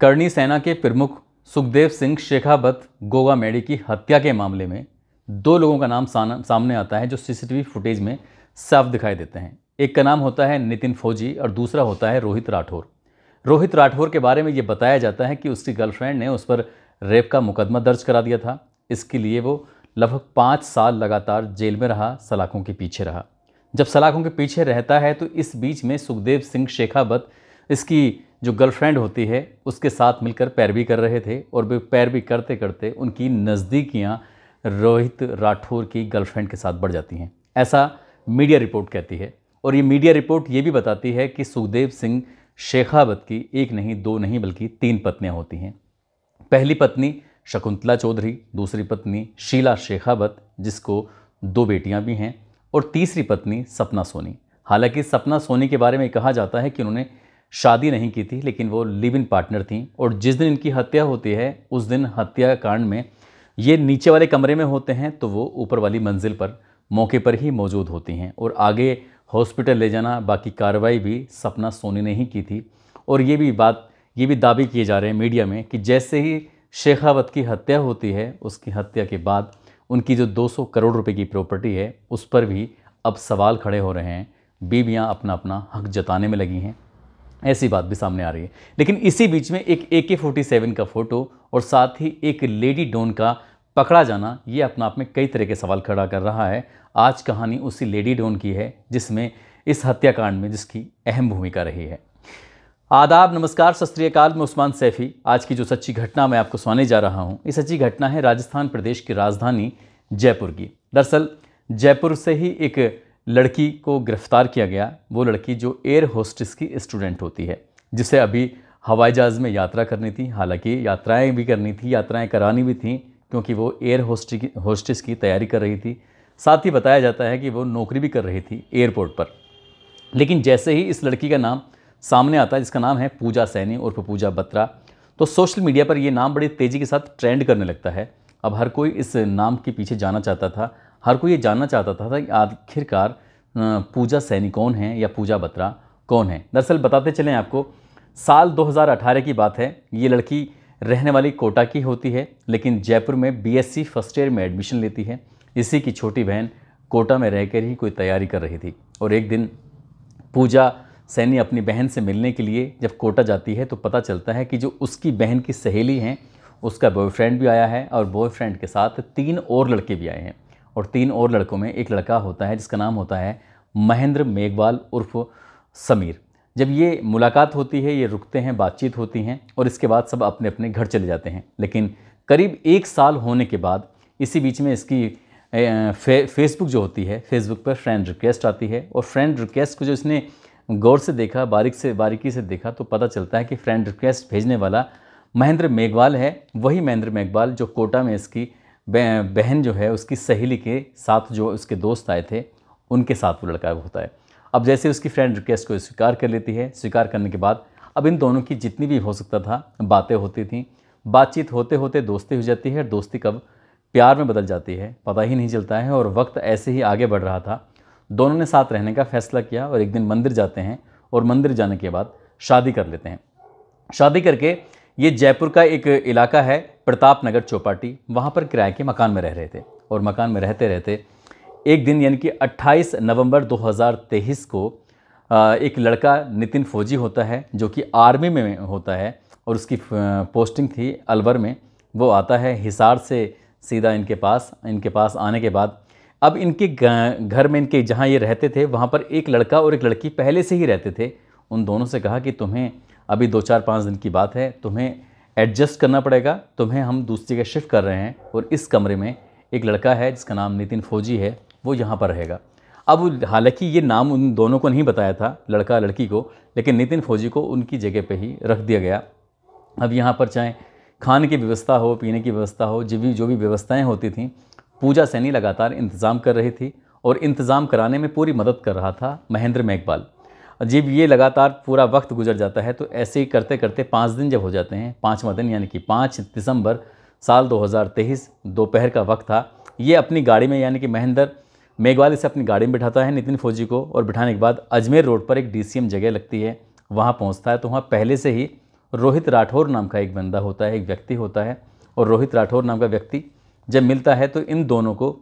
करणी सेना के प्रमुख सुखदेव सिंह शेखावत गोगा मेडी की हत्या के मामले में दो लोगों का नाम सामने आता है जो सीसीटीवी फुटेज में साफ दिखाई देते हैं एक का नाम होता है नितिन फौजी और दूसरा होता है रोहित राठौर रोहित राठौर के बारे में ये बताया जाता है कि उसकी गर्लफ्रेंड ने उस पर रेप का मुकदमा दर्ज करा दिया था इसके लिए वो लगभग पाँच साल लगातार जेल में रहा सलाखों के पीछे रहा जब सलाखों के पीछे रहता है तो इस बीच में सुखदेव सिंह शेखावत इसकी जो गर्लफ्रेंड होती है उसके साथ मिलकर पैरवी कर रहे थे और वे पैरवी करते करते उनकी नज़दीकियाँ रोहित राठौर की गर्लफ्रेंड के साथ बढ़ जाती हैं ऐसा मीडिया रिपोर्ट कहती है और ये मीडिया रिपोर्ट ये भी बताती है कि सुखदेव सिंह शेखावत की एक नहीं दो नहीं बल्कि तीन पत्नियाँ होती हैं पहली पत्नी शकुंतला चौधरी दूसरी पत्नी शीला शेखावत जिसको दो बेटियाँ भी हैं और तीसरी पत्नी सपना सोनी हालांकि सपना सोनी के बारे में कहा जाता है कि उन्होंने शादी नहीं की थी लेकिन वो लिव इन पार्टनर थी और जिस दिन इनकी हत्या होती है उस दिन हत्याकांड में ये नीचे वाले कमरे में होते हैं तो वो ऊपर वाली मंजिल पर मौके पर ही मौजूद होती हैं और आगे हॉस्पिटल ले जाना बाकी कार्रवाई भी सपना सोनी ने ही की थी और ये भी बात ये भी दावे किए जा रहे हैं मीडिया में कि जैसे ही शेखावत की हत्या होती है उसकी हत्या के बाद उनकी जो 200 करोड़ रुपए की प्रॉपर्टी है उस पर भी अब सवाल खड़े हो रहे हैं बीवियाँ अपना अपना हक जताने में लगी हैं ऐसी बात भी सामने आ रही है लेकिन इसी बीच में एक ए के फोर्टी सेवन का फ़ोटो और साथ ही एक लेडी डोन का पकड़ा जाना ये अपने आप में कई तरह के सवाल खड़ा कर रहा है आज कहानी उसी लेडी डोन की है जिसमें इस हत्याकांड में जिसकी अहम भूमिका रही है आदाब नमस्कार सस्त्रीकाल में उस्मान सैफ़ी आज की जो सच्ची घटना मैं आपको सुनाने जा रहा हूँ ये सच्ची घटना है राजस्थान प्रदेश की राजधानी जयपुर की दरअसल जयपुर से ही एक लड़की को गिरफ़्तार किया गया वो लड़की जो एयर होस्टेस की स्टूडेंट होती है जिसे अभी हवाई जहाज़ में यात्रा करनी थी हालांकि यात्राएं भी करनी थी यात्राएं करानी भी थी क्योंकि वो एयर की होस्टेस की तैयारी कर रही थी साथ ही बताया जाता है कि वो नौकरी भी कर रही थी एयरपोर्ट पर लेकिन जैसे ही इस लड़की का नाम सामने आता है जिसका नाम है पूजा सैनी उर्फ पूजा बत्रा तो सोशल मीडिया पर यह नाम बड़ी तेज़ी के साथ ट्रेंड करने लगता है अब हर कोई इस नाम के पीछे जाना चाहता था हर कोई ये जानना चाहता था, कि आखिरकार पूजा सैनी कौन है या पूजा बत्रा कौन है दरअसल बताते चलें आपको साल 2018 की बात है ये लड़की रहने वाली कोटा की होती है लेकिन जयपुर में बीएससी फर्स्ट ईयर में एडमिशन लेती है इसी की छोटी बहन कोटा में रहकर ही कोई तैयारी कर रही थी और एक दिन पूजा सैनी अपनी बहन से मिलने के लिए जब कोटा जाती है तो पता चलता है कि जो उसकी बहन की सहेली हैं उसका बॉयफ्रेंड भी आया है और बॉयफ्रेंड के साथ तीन और लड़के भी आए हैं और तीन और लड़कों में एक लड़का होता है जिसका नाम होता है महेंद्र मेघवाल उर्फ समीर जब ये मुलाकात होती है ये रुकते हैं बातचीत होती हैं और इसके बाद सब अपने अपने घर चले जाते हैं लेकिन करीब एक साल होने के बाद इसी बीच में इसकी फे, फेसबुक जो होती है फेसबुक पर फ्रेंड रिक्वेस्ट आती है और फ्रेंड रिक्वेस्ट को जो इसने गौर से देखा बारीक से बारीकी से देखा तो पता चलता है कि फ्रेंड रिक्वेस्ट भेजने वाला महेंद्र मेघवाल है वही महेंद्र मेघवाल जो कोटा में इसकी बहन जो है उसकी सहेली के साथ जो उसके दोस्त आए थे उनके साथ वो लड़का होता है अब जैसे उसकी फ्रेंड रिक्वेस्ट को स्वीकार कर लेती है स्वीकार करने के बाद अब इन दोनों की जितनी भी हो सकता था बातें होती थी बातचीत होते होते दोस्ती हो जाती है और दोस्ती कब प्यार में बदल जाती है पता ही नहीं चलता है और वक्त ऐसे ही आगे बढ़ रहा था दोनों ने साथ रहने का फैसला किया और एक दिन मंदिर जाते हैं और मंदिर जाने के बाद शादी कर लेते हैं शादी करके ये जयपुर का एक इलाका है प्रताप नगर चौपाटी वहाँ पर किराए के मकान में रह रहे थे और मकान में रहते रहते एक दिन यानी कि 28 नवंबर 2023 को एक लड़का नितिन फौजी होता है जो कि आर्मी में होता है और उसकी पोस्टिंग थी अलवर में वो आता है हिसार से सीधा इनके पास इनके पास आने के बाद अब इनके घर में इनके जहाँ ये रहते थे वहाँ पर एक लड़का और एक लड़की पहले से ही रहते थे उन दोनों से कहा कि तुम्हें अभी दो चार पाँच दिन की बात है तुम्हें एडजस्ट करना पड़ेगा तुम्हें हम दूसरी जगह शिफ्ट कर रहे हैं और इस कमरे में एक लड़का है जिसका नाम नितिन फौजी है वो यहाँ पर रहेगा अब हालांकि ये नाम उन दोनों को नहीं बताया था लड़का लड़की को लेकिन नितिन फौजी को उनकी जगह पे ही रख दिया गया अब यहाँ पर चाहे खाने की व्यवस्था हो पीने की व्यवस्था हो जो भी जो भी व्यवस्थाएँ होती थी पूजा सैनी लगातार इंतज़ाम कर रही थी और इंतज़ाम कराने में पूरी मदद कर रहा था महेंद्र मेघवाल जब ये लगातार पूरा वक्त गुजर जाता है तो ऐसे ही करते करते पाँच दिन जब हो जाते हैं पाँचवा दिन यानी कि पाँच दिसंबर साल 2023 दोपहर का वक्त था ये अपनी गाड़ी में यानी कि महेंद्र मेघवाल इसे अपनी गाड़ी में बिठाता है नितिन फौजी को और बिठाने के बाद अजमेर रोड पर एक डी जगह लगती है वहाँ पहुँचता है तो वहाँ पहले से ही रोहित राठौर नाम का एक बंदा होता है एक व्यक्ति होता है और रोहित राठौर नाम का व्यक्ति जब मिलता है तो इन दोनों को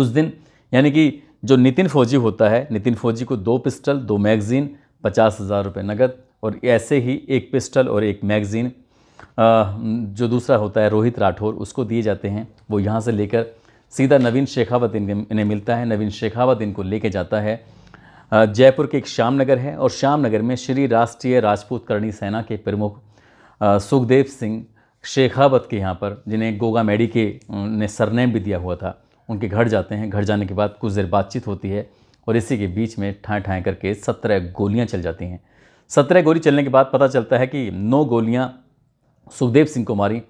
उस दिन यानी कि जो नितिन फौजी होता है नितिन फौजी को दो पिस्टल दो मैगज़ीन पचास हज़ार रुपये नकद और ऐसे ही एक पिस्टल और एक मैगज़ीन जो दूसरा होता है रोहित राठौर उसको दिए जाते हैं वो यहाँ से लेकर सीधा नवीन शेखावत इनके इन्हें मिलता है नवीन शेखावत इनको लेके जाता है जयपुर के एक श्याम नगर है और श्याम नगर में श्री राष्ट्रीय राजपूत करणी सेना के प्रमुख सुखदेव सिंह शेखावत के यहाँ पर जिन्हें गोगा मेडी के ने सरनेम भी दिया हुआ था उनके घर जाते हैं घर जाने के बाद कुछ देर बातचीत होती है और इसी के बीच में ठाएँ ठाएँ करके सत्रह गोलियाँ चल जाती हैं सत्रह गोली चलने के बाद पता चलता है कि नौ गोलियाँ सुखदेव सिंह को मारी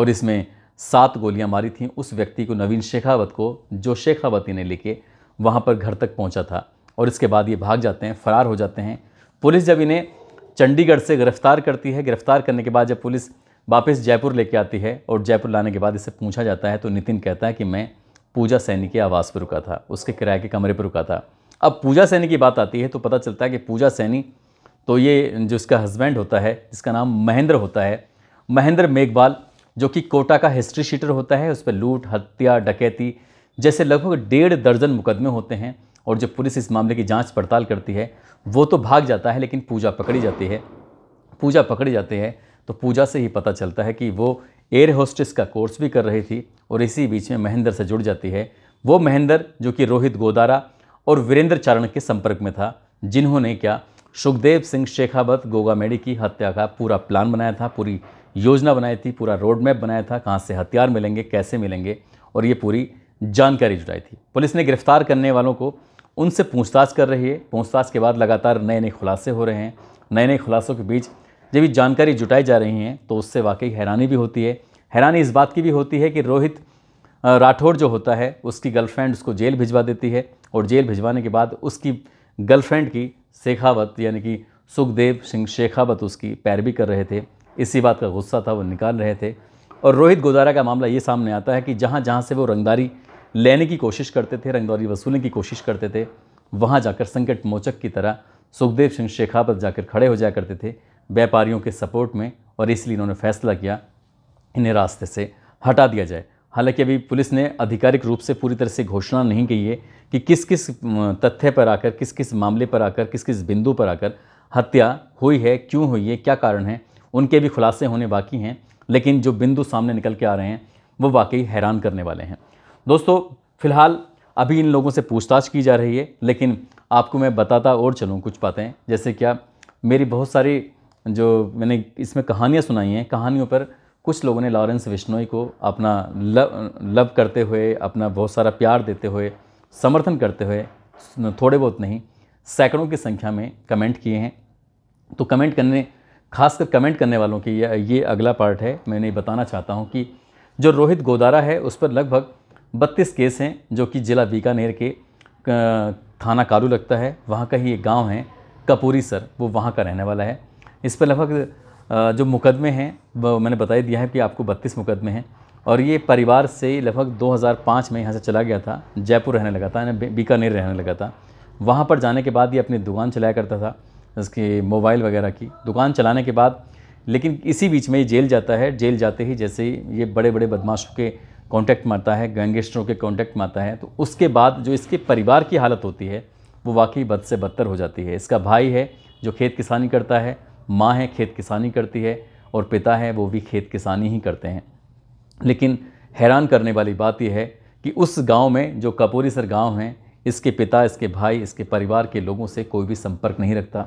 और इसमें सात गोलियां मारी थीं उस व्यक्ति को नवीन शेखावत को जो शेखावती ने लेके वहां पर घर तक पहुंचा था और इसके बाद ये भाग जाते हैं फरार हो जाते हैं पुलिस जब इन्हें चंडीगढ़ से गिरफ्तार करती है गिरफ्तार करने के बाद जब पुलिस वापस जयपुर लेके आती है और जयपुर लाने के बाद इसे पूछा जाता है तो नितिन कहता है कि मैं पूजा सैनी की आवास पर रुका था उसके किराए के कमरे पर रुका था अब पूजा सैनी की बात आती है तो पता चलता है कि पूजा सैनी तो ये जो उसका हस्बैंड होता है जिसका नाम महेंद्र होता है महेंद्र मेघवाल जो कि कोटा का हिस्ट्री शीटर होता है उस पर लूट हत्या डकैती जैसे लगभग डेढ़ दर्जन मुकदमे होते हैं और जो पुलिस इस मामले की जांच पड़ताल करती है वो तो भाग जाता है लेकिन पूजा पकड़ी जाती है पूजा पकड़ी जाती है तो पूजा से ही पता चलता है कि वो एयर होस्टेस का कोर्स भी कर रही थी और इसी बीच में महेंद्र से जुड़ जाती है वो महेंद्र जो कि रोहित गोदारा और वीरेंद्र चारण के संपर्क में था जिन्होंने क्या सुखदेव सिंह शेखावत गोगा मेडी की हत्या का पूरा प्लान बनाया था पूरी योजना बनाई थी पूरा रोड मैप बनाया था कहाँ से हथियार मिलेंगे कैसे मिलेंगे और ये पूरी जानकारी जुटाई थी पुलिस ने गिरफ्तार करने वालों को उनसे पूछताछ कर रही है पूछताछ के बाद लगातार नए नए खुलासे हो रहे हैं नए नए खुलासों के बीच जब ये जानकारी जुटाई जा रही हैं तो उससे वाकई हैरानी भी होती है हैरानी इस बात की भी होती है कि रोहित राठौर जो होता है उसकी गर्लफ्रेंड उसको जेल भिजवा देती है और जेल भिजवाने के बाद उसकी गर्लफ्रेंड की शेखावत यानी कि सुखदेव सिंह शेखावत उसकी पैरवी कर रहे थे इसी बात का गुस्सा था वो निकाल रहे थे और रोहित गोदारा का मामला ये सामने आता है कि जहाँ जहाँ से वो रंगदारी लेने की कोशिश करते थे रंगदारी वसूलने की कोशिश करते थे वहाँ जाकर संकट मोचक की तरह सुखदेव सिंह शेखावत जाकर खड़े हो जाया करते थे व्यापारियों के सपोर्ट में और इसलिए इन्होंने फैसला किया इन्हें रास्ते से हटा दिया जाए हालांकि अभी पुलिस ने आधिकारिक रूप से पूरी तरह से घोषणा नहीं की है कि किस किस तथ्य पर आकर किस किस मामले पर आकर किस किस बिंदु पर आकर हत्या हुई है क्यों हुई है क्या कारण है उनके भी खुलासे होने बाकी हैं लेकिन जो बिंदु सामने निकल के आ रहे हैं वो वाकई हैरान करने वाले हैं दोस्तों फिलहाल अभी इन लोगों से पूछताछ की जा रही है लेकिन आपको मैं बताता और चलूँ कुछ बातें जैसे क्या मेरी बहुत सारी जो मैंने इसमें कहानियाँ सुनाई हैं कहानियों पर कुछ लोगों ने लॉरेंस विश्नोई को अपना लव लव करते हुए अपना बहुत सारा प्यार देते हुए समर्थन करते हुए थोड़े बहुत नहीं सैकड़ों की संख्या में कमेंट किए हैं तो कमेंट करने खासकर कमेंट करने वालों की ये, अगला पार्ट है मैं बताना चाहता हूँ कि जो रोहित गोदारा है उस पर लगभग बत्तीस केस हैं जो कि ज़िला बीकानेर के थाना कारू लगता है वहाँ का ही एक गाँव है कपूरी सर वो वहाँ का रहने वाला है इस पर लगभग जो मुकदमे हैं वो मैंने बताई दिया है कि आपको बत्तीस मुकदमे हैं और ये परिवार से लगभग 2005 में यहाँ से चला गया था जयपुर रहने लगा था बीकानेर रहने लगा था वहाँ पर जाने के बाद ये अपनी दुकान चलाया करता था इसके मोबाइल वगैरह की दुकान चलाने के बाद लेकिन इसी बीच में ये जेल जाता है जेल जाते ही जैसे ये बड़े बड़े बदमाशों के कॉन्टैक्ट मारता है गैंगस्टरों के कॉन्टैक्ट मारता है तो उसके बाद जो इसके परिवार की हालत होती है वो वाकई बद से बदतर हो जाती है इसका भाई है जो खेत किसानी करता है माँ है खेत किसानी करती है और पिता है वो भी खेत किसानी ही करते हैं लेकिन हैरान करने वाली बात यह है कि उस गांव में जो कपूरीसर गांव है इसके पिता इसके भाई इसके परिवार के लोगों से कोई भी संपर्क नहीं रखता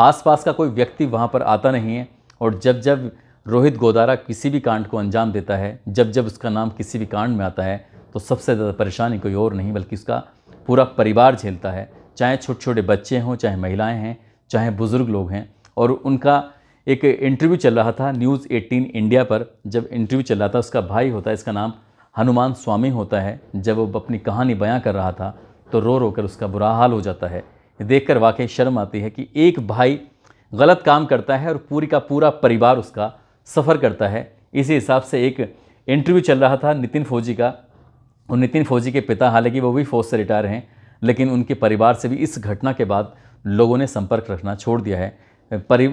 आसपास का कोई व्यक्ति वहाँ पर आता नहीं है और जब जब रोहित गोदारा किसी भी कांड को अंजाम देता है जब जब उसका नाम किसी भी कांड में आता है तो सबसे ज़्यादा परेशानी कोई और नहीं बल्कि उसका पूरा परिवार झेलता है चाहे छोटे छोटे बच्चे हों चाहे महिलाएं हैं चाहे बुज़ुर्ग लोग हैं और उनका एक इंटरव्यू चल रहा था न्यूज़ एटीन इंडिया पर जब इंटरव्यू चल रहा था उसका भाई होता है इसका नाम हनुमान स्वामी होता है जब वो अपनी कहानी बयां कर रहा था तो रो रो कर उसका बुरा हाल हो जाता है देखकर वाकई शर्म आती है कि एक भाई गलत काम करता है और पूरी का पूरा परिवार उसका सफ़र करता है इसी हिसाब से एक इंटरव्यू चल रहा था नितिन फौजी का और नितिन फौजी के पिता हालांकि वो भी फौज से रिटायर हैं लेकिन उनके परिवार से भी इस घटना के बाद लोगों ने संपर्क रखना छोड़ दिया है परि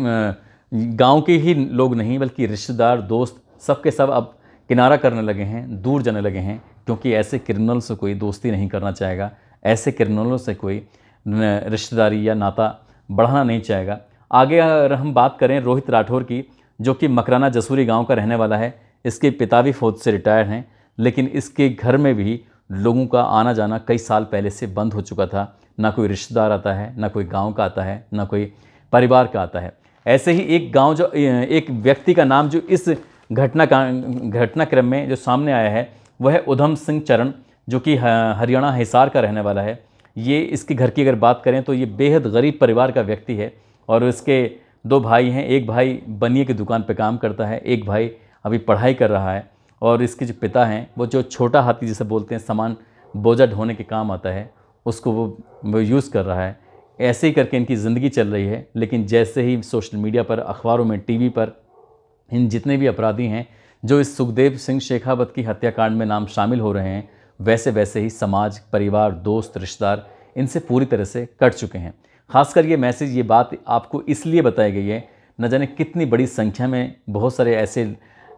गाँव के ही लोग नहीं बल्कि रिश्तेदार दोस्त सब के सब अब किनारा करने लगे हैं दूर जाने लगे हैं क्योंकि ऐसे क्रिमिनल से कोई दोस्ती नहीं करना चाहेगा ऐसे क्रिमिनलों से कोई रिश्तेदारी या नाता बढ़ाना नहीं चाहेगा आगे अगर हम बात करें रोहित राठौर की जो कि मकराना जसूरी गांव का रहने वाला है इसके पिता भी फ़ौज से रिटायर हैं लेकिन इसके घर में भी लोगों का आना जाना कई साल पहले से बंद हो चुका था ना कोई रिश्तेदार आता है ना कोई गांव का आता है ना कोई परिवार का आता है ऐसे ही एक गांव जो एक व्यक्ति का नाम जो इस घटना का घटनाक्रम में जो सामने आया है वह है उधम सिंह चरण जो कि हरियाणा हिसार का रहने वाला है ये इसके घर की अगर बात करें तो ये बेहद गरीब परिवार का व्यक्ति है और इसके दो भाई हैं एक भाई बनिए की दुकान पर काम करता है एक भाई अभी पढ़ाई कर रहा है और इसके जो पिता हैं वो जो छोटा हाथी जिसे बोलते हैं सामान बोझा ढोने के काम आता है उसको वो यूज़ कर रहा है ऐसे ही करके इनकी ज़िंदगी चल रही है लेकिन जैसे ही सोशल मीडिया पर अखबारों में टीवी पर इन जितने भी अपराधी हैं जो इस सुखदेव सिंह शेखावत की हत्याकांड में नाम शामिल हो रहे हैं वैसे वैसे ही समाज परिवार दोस्त रिश्तेदार इनसे पूरी तरह से कट चुके हैं खासकर ये मैसेज ये बात आपको इसलिए बताई गई है न जाने कितनी बड़ी संख्या में बहुत सारे ऐसे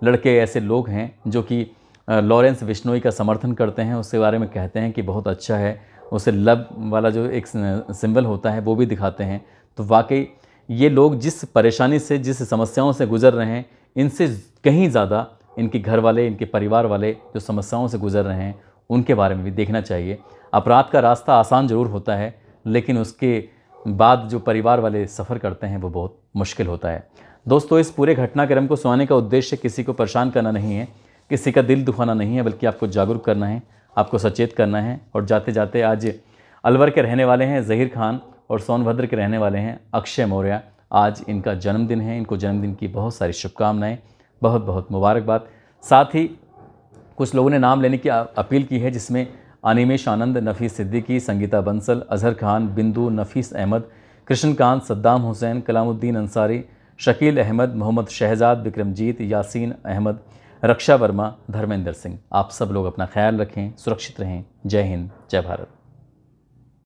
लड़के ऐसे लोग हैं जो कि लॉरेंस बिश्नोई का समर्थन करते हैं उसके बारे में कहते हैं कि बहुत अच्छा है उसे लव वाला जो एक सिंबल होता है वो भी दिखाते हैं तो वाकई ये लोग जिस परेशानी से जिस समस्याओं से गुजर रहे हैं इनसे कहीं ज़्यादा इनके घर वाले इनके परिवार वाले जो समस्याओं से गुजर रहे हैं उनके बारे में भी देखना चाहिए अपराध का रास्ता आसान ज़रूर होता है लेकिन उसके बाद जो परिवार वाले सफ़र करते हैं वो बहुत मुश्किल होता है दोस्तों इस पूरे घटनाक्रम को सुनाने का उद्देश्य किसी को परेशान करना नहीं है किसी का दिल दुखाना नहीं है बल्कि आपको जागरूक करना है आपको सचेत करना है और जाते जाते आज अलवर के रहने वाले हैं जहीर खान और सोनभद्र के रहने वाले हैं अक्षय मौर्य आज इनका जन्मदिन है इनको जन्मदिन की बहुत सारी शुभकामनाएँ बहुत बहुत मुबारकबाद साथ ही कुछ लोगों ने नाम लेने की अपील की है जिसमें अनिमेश आनंद नफीस सिद्दीकी संगीता बंसल अजहर खान बिंदु नफीस अहमद कृष्णकांत सद्दाम हुसैन कलामुद्दीन अंसारी शकील अहमद मोहम्मद शहजाद विक्रमजीत यासीन अहमद रक्षा वर्मा धर्मेंद्र सिंह आप सब लोग अपना ख्याल रखें सुरक्षित रहें जय हिंद जय भारत